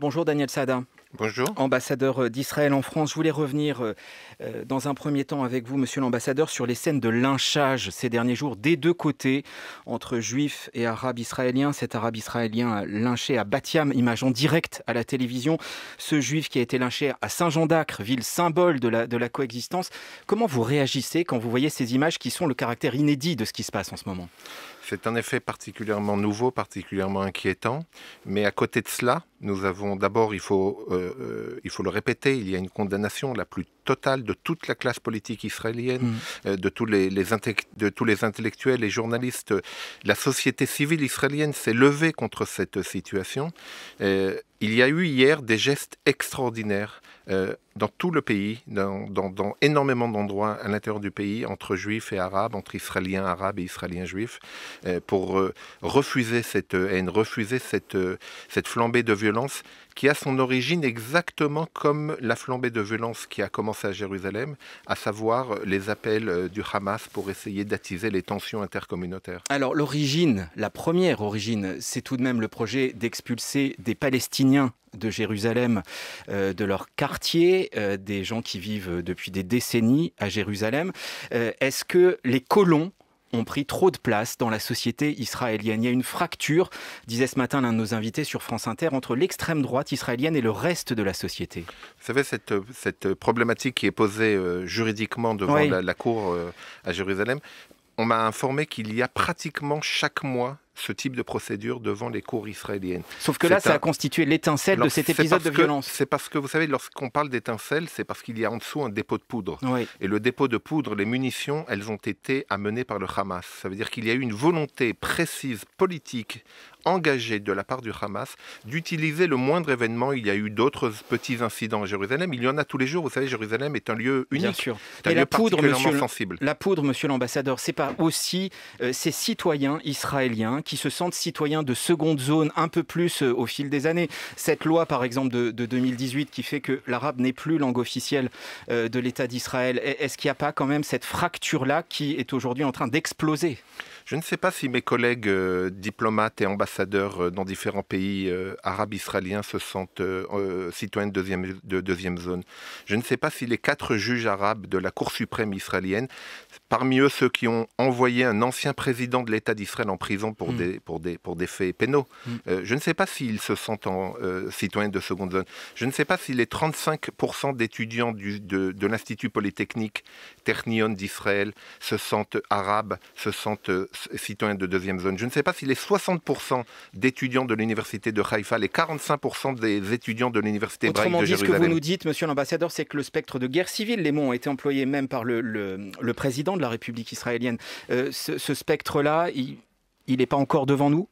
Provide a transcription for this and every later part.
Bonjour Daniel Sada. Bonjour. Ambassadeur euh, d'Israël en France, je voulais revenir euh, euh, dans un premier temps avec vous, monsieur l'ambassadeur, sur les scènes de lynchage ces derniers jours des deux côtés, entre juifs et arabes israéliens. Cet arabe israélien lynché à Batiam, image en direct à la télévision. Ce juif qui a été lynché à Saint-Jean-d'Acre, ville symbole de la coexistence. Comment vous réagissez quand vous voyez ces images qui sont le caractère inédit de ce qui se passe en ce moment c'est un effet particulièrement nouveau, particulièrement inquiétant. Mais à côté de cela, nous avons d'abord, il, faut, euh, euh, il faut le répéter, il y a une condamnation la plus totale de toute la classe politique israélienne, mm. euh, de, tous les, intellectuels, et journalistes. La société civile israélienne s'est levée contre cette situation. il y a eu hier des gestes extraordinaires euh, dans tout le pays, dans, énormément d'endroits à l'intérieur du pays, entre juifs et arabes, entre israéliens arabes et israéliens juifs, euh, pour euh, refuser cette haine, refuser cette, cette flambée de violence qui a son origine exactement comme la flambée de violence qui a commencé à Jérusalem, à savoir les appels du Hamas pour essayer d'attiser les tensions intercommunautaires. Alors l'origine, la première origine, c'est tout de même le projet d'expulser des Palestiniens de Jérusalem, euh, de leur quartier, euh, des gens qui vivent depuis des décennies à Jérusalem. Euh, est-ce que les colons ont pris trop de place dans la société israélienne. Il y a une fracture, disait ce matin l'un de nos invités sur France Inter, entre l'extrême droite israélienne et le reste de la société. Vous savez, cette, problématique qui est posée juridiquement devant la, Cour à Jérusalem, on m'a informé qu'il y a pratiquement chaque mois ce type de procédure devant les cours israéliennes. Sauf que là, ça a constitué l'étincelle de cet épisode de violence. C'est parce que, vous savez, lorsqu'on parle d'étincelle, c'est parce qu'il y a en dessous un dépôt de poudre. Et le dépôt de poudre, les munitions, elles ont été amenées par le Hamas. Ça veut dire qu'il y a eu une volonté précise politique engagé de la part du Hamas d'utiliser le moindre événement. Il y a eu d'autres petits incidents à Jérusalem. Il y en a tous les jours. Vous savez, Jérusalem est un lieu unique. Bien sûr. la poudre, monsieur, sensible. la poudre, monsieur l'ambassadeur, c'est pas aussi euh, ces citoyens israéliens qui se sentent citoyens de seconde zone un peu plus euh, au fil des années. Cette loi, par exemple, de, 2018 qui fait que l'arabe n'est plus langue officielle euh, de l'État d'Israël, est-ce qu'il n'y a pas quand même cette fracture-là qui est aujourd'hui en train d'exploser je ne sais pas si mes collègues euh, diplomates et ambassadeurs euh, dans différents pays euh, arabes israéliens se sentent citoyens de deuxième zone. Je ne sais pas si les quatre juges arabes de la Cour suprême israélienne Parmi eux, ceux qui ont envoyé un ancien président de l'État d'Israël en prison pour, hmm. des, pour des faits pénaux. Hmm. Euh, je ne sais pas s'ils se sentent euh, citoyens de seconde zone. Je ne sais pas si les 35% d'étudiants de, de l'Institut Polytechnique Ternion d'Israël se sentent arabes, se sentent euh, citoyens de deuxième zone. Je ne sais pas si les 60% d'étudiants de l'Université de Haïfa, les 45% des étudiants de l'Université de Jérusalem... Autrement dit, que vous nous dites, monsieur l'ambassadeur, c'est que le spectre de guerre civile, les mots ont été employés même par le, le, le président la République israélienne. Euh, ce spectre-là, il n'est pas encore devant nous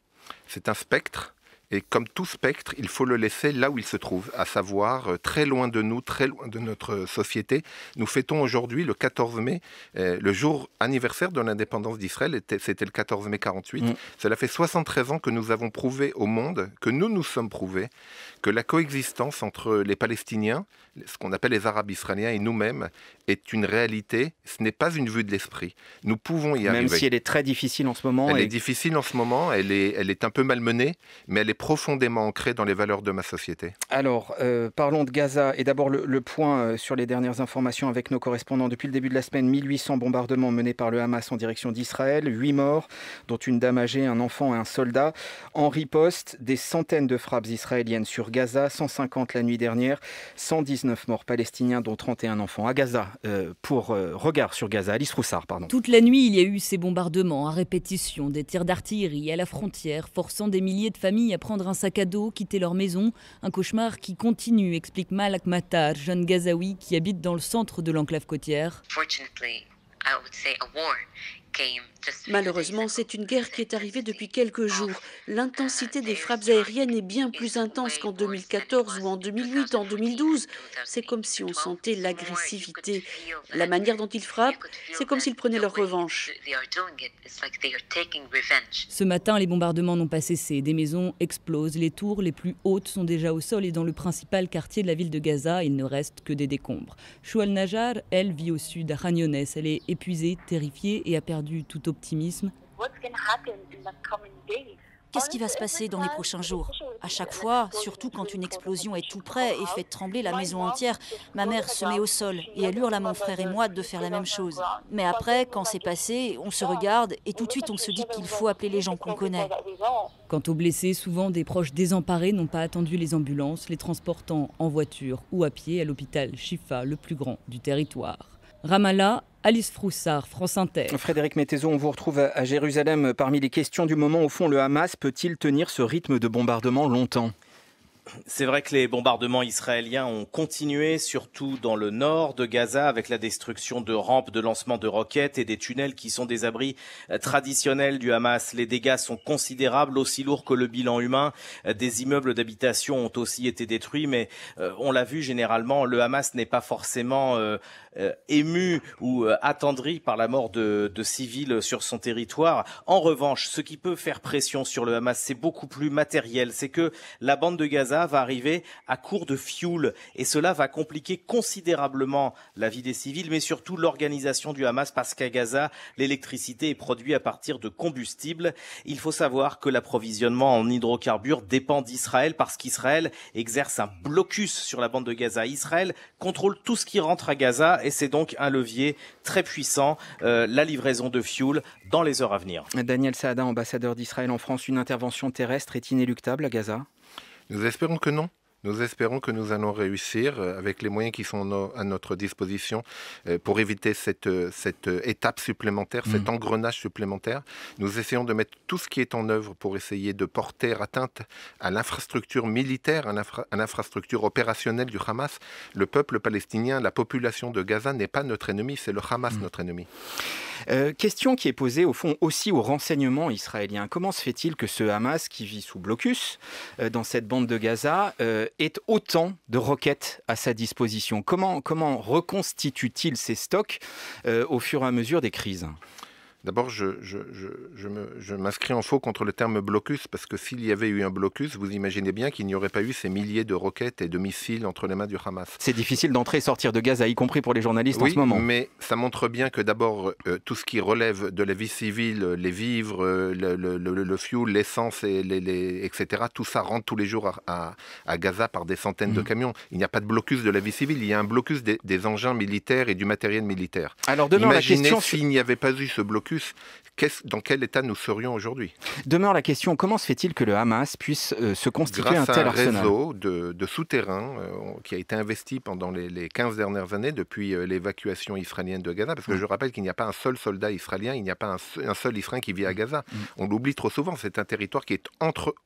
C'est un spectre et comme tout spectre, il faut le laisser là où il se trouve, à savoir euh, très loin de nous, très loin de notre euh, société. Nous fêtons aujourd'hui, le 14 mai, euh, le jour anniversaire de l'indépendance d'Israël, c'était le 14 mai 48. Mm. Cela fait 73 ans que nous avons prouvé au monde, que nous nous sommes prouvés, que la coexistence entre les Palestiniens, ce qu'on appelle les Arabes israéliens et nous-mêmes, est une réalité, ce n'est pas une vue de l'esprit. Nous pouvons y arriver. Même si elle est très difficile en ce moment. Elle est difficile en ce moment, elle est, elle est un peu malmenée, mais elle est profondément ancré dans les valeurs de ma société. Alors, euh, parlons de Gaza et d'abord le, point euh, sur les dernières informations avec nos correspondants. Depuis le début de la semaine, 1800 bombardements menés par le Hamas en direction d'Israël, 8 morts, dont une dame âgée, un enfant et un soldat. En riposte, des centaines de frappes israéliennes sur Gaza, 150 la nuit dernière, 119 morts palestiniens, dont 31 enfants. À Gaza, euh, pour regard sur Gaza, Alice Roussard, pardon. Toute la nuit, il y a eu ces bombardements à répétition, des tirs d'artillerie à la frontière, forçant des milliers de familles à prendre un sac à dos, quitter leur maison. Un cauchemar qui continue, explique Malak Matar, jeune Gazaoui qui habite dans le centre de l'enclave côtière. Malheureusement, c'est une guerre qui est arrivée depuis quelques ah, jours. L'intensité des frappes aériennes est bien plus intense qu'en 2014 ou en 2008, en 2012. C'est comme si on sentait l'agressivité. La manière dont ils frappent, c'est comme s'ils prenaient leur revanche. Ce matin, les bombardements n'ont pas cessé. Des maisons explosent, les tours les plus hautes sont déjà au sol et dans le principal quartier de la ville de Gaza, il ne reste que des décombres. Choual Najar, elle, vit au sud à Khan Elle est épuisée, terrifiée et a perdu tout optimisme. Qu'est-ce qui va se passer dans les prochains jours À chaque fois, surtout quand une explosion est tout près et fait trembler la maison entière, ma mère se met au sol et elle hurle à mon frère et moi de faire la même chose. Mais après, quand c'est passé, on se regarde et tout de suite on se dit qu'il faut appeler les gens qu'on connaît. Quant aux blessés, souvent des proches désemparés n'ont pas attendu les ambulances, les transportant en voiture ou à pied à l'hôpital Chifa, le plus grand du territoire. Ramallah Alice Froussard, France Inter. Frédéric Mettezo, on vous retrouve à Jérusalem. Parmi les questions du moment, au fond, le Hamas peut-il tenir ce rythme de bombardement longtemps c'est vrai que les bombardements israéliens ont continué, surtout dans le nord de Gaza, avec la destruction de rampes de lancement de roquettes et des tunnels qui sont des abris euh, traditionnels du Hamas. Les dégâts sont considérables, aussi lourds que le bilan humain. Euh, des immeubles d'habitation ont aussi été détruits, mais euh, on l'a vu généralement, le Hamas n'est pas forcément euh, ému ou euh, attendri par la mort de, civils sur son territoire. En revanche, ce qui peut faire pression sur le Hamas, c'est beaucoup plus matériel. C'est que la bande de Gaza va arriver à court de fuel et cela va compliquer considérablement la vie des civils, mais surtout l'organisation du Hamas parce qu'à Gaza, l'électricité est produite à partir de combustible. Il faut savoir que l'approvisionnement en hydrocarbures dépend d'Israël parce qu'Israël exerce un blocus sur la bande de Gaza. Israël contrôle tout ce qui rentre à Gaza et c'est donc un levier très puissant, euh, la livraison de fuel dans les heures à venir. Daniel Saada, ambassadeur d'Israël en France, une intervention terrestre est inéluctable à Gaza Nous espérons que non. Nous espérons que nous allons réussir euh, avec les moyens qui sont à notre disposition euh, pour éviter cette, euh, cette étape supplémentaire, cet mm. engrenage supplémentaire. Nous essayons de mettre tout ce qui est en œuvre pour essayer de porter atteinte à l'infrastructure militaire, à l'infrastructure opérationnelle du Hamas. Le peuple palestinien, la population de Gaza n'est pas notre ennemi, c'est le Hamas mm. notre ennemi. Euh, question qui est posée au fond aussi aux renseignements israéliens. Comment se fait-il que ce Hamas qui vit sous blocus euh, dans cette bande de Gaza euh, ait autant de roquettes à sa disposition Comment, comment reconstitue-t-il ses stocks au fur et à mesure des crises D'abord, je, je, m'inscris en faux contre le terme blocus, parce que s'il y avait eu un blocus, vous imaginez bien qu'il n'y aurait pas eu ces milliers de roquettes et de missiles entre les mains du Hamas. C'est difficile d'entrer et sortir de Gaza, y compris pour les journalistes en ce moment. Mais ça montre bien que d'abord, euh, tout ce qui relève de la vie civile, euh, les vivres, euh, le, le, fuel, l'essence, et les, etc., tout ça rentre tous les jours à, Gaza par des centaines de mm. camions. Il n'y a pas de blocus de la vie civile, il y a un blocus des, engins militaires et du matériel militaire. Alors demain, Imaginez s'il n'y avait pas eu ce blocus quest dans quel état nous serions aujourd'hui Demeure la question comment se fait-il que le Hamas puisse euh, se constituer un tel à un réseau de, de souterrains euh, qui a été investi pendant les, les 15 dernières années depuis euh, l'évacuation israélienne de Gaza, parce que mm. je rappelle qu'il n'y a pas un seul soldat israélien, il n'y a pas un, seul Israélien qui vit à mm. Gaza. Mm. On l'oublie trop souvent, c'est un territoire qui est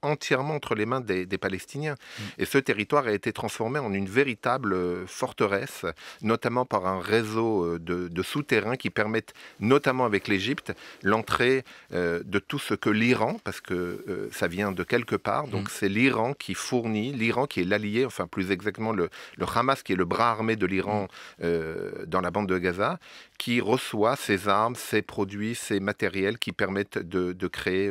entièrement entre les mains des, Palestiniens. Et ce territoire a été transformé en une véritable forteresse, notamment par un réseau de, de souterrains qui permettent, notamment avec l'Égypte, l'entrée euh, de tout ce que l'Iran, parce que euh, ça vient de quelque part, donc mm. c'est l'Iran qui fournit, l'Iran qui est l'allié, enfin plus exactement le, Hamas qui est le bras armé de l'Iran mm. euh, dans la bande de Gaza, qui reçoit ses armes, ses produits, ces matériels qui permettent de, créer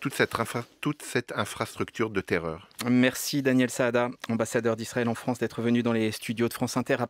toute cette, toute cette infrastructure de terreur. Merci Daniel Saada, ambassadeur d'Israël en France, d'être venu dans les studios de France Inter.